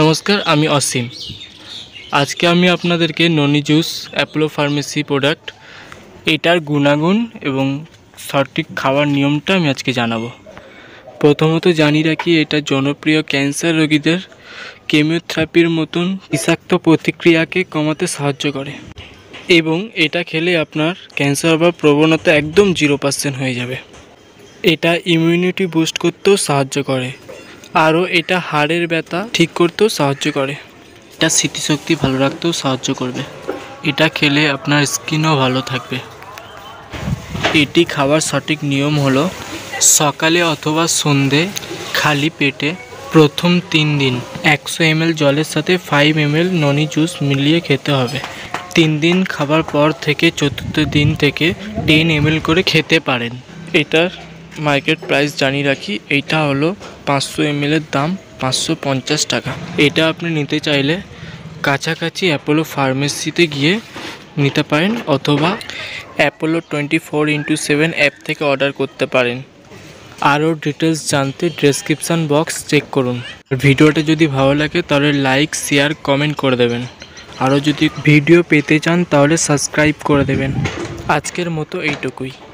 নমস্কার আমি অসীম আজকে আমি আপনাদেরকে ননি জুস অ্যাপোলো ফার্মেসি প্রোডাক্ট এটার গুণাগুণ এবং সঠিক খাওয়ার নিয়মটা আমি আজকে জানাবো প্রথমত জানি রাখি এটা জনপ্রিয় ক্যান্সার রোগীদের কেমিওথেরাপির মতন বিষাক্ত প্রতিক্রিয়াকে কমাতে সাহায্য করে এবং এটা খেলে আপনার ক্যান্সার বা প্রবণতা একদম জিরো পার্সেন্ট হয়ে যাবে এটা ইমিউনিটি বুস্ট করতেও সাহায্য করে আরও এটা হাড়ের ব্যথা ঠিক করতেও সাহায্য করে এটা স্মৃতিশক্তি ভালো রাখতেও সাহায্য করবে এটা খেলে আপনার স্কিনও ভালো থাকবে এটি খাওয়ার সঠিক নিয়ম হলো সকালে অথবা সন্ধে খালি পেটে প্রথম তিন দিন একশো এমএল জলের সাথে ফাইভ এম এল ননি জুস মিলিয়ে খেতে হবে তিন দিন খাবার পর থেকে চতুর্থ দিন থেকে টেন এমএল করে খেতে পারেন এটার মার্কেট প্রাইস জানিয়ে রাখি এইটা হলো পাঁচশো এমএলের দাম পাঁচশো পঞ্চাশ টাকা এটা আপনি নিতে চাইলে কাছাকাছি অ্যাপোলো ফার্মেসিতে গিয়ে নিতে পারেন অথবা Apollo twenty four into seven app থেকে অর্ডার করতে পারেন আরও ডিটেলস জানতে ডেসক্রিপশান বক্স চেক করুন ভিডিওটা যদি ভালো লাগে তাহলে লাইক শেয়ার কমেন্ট করে দেবেন আরও যদি ভিডিও পেতে চান তাহলে সাবস্ক্রাইব করে দেবেন আজকের মতো এইটুকুই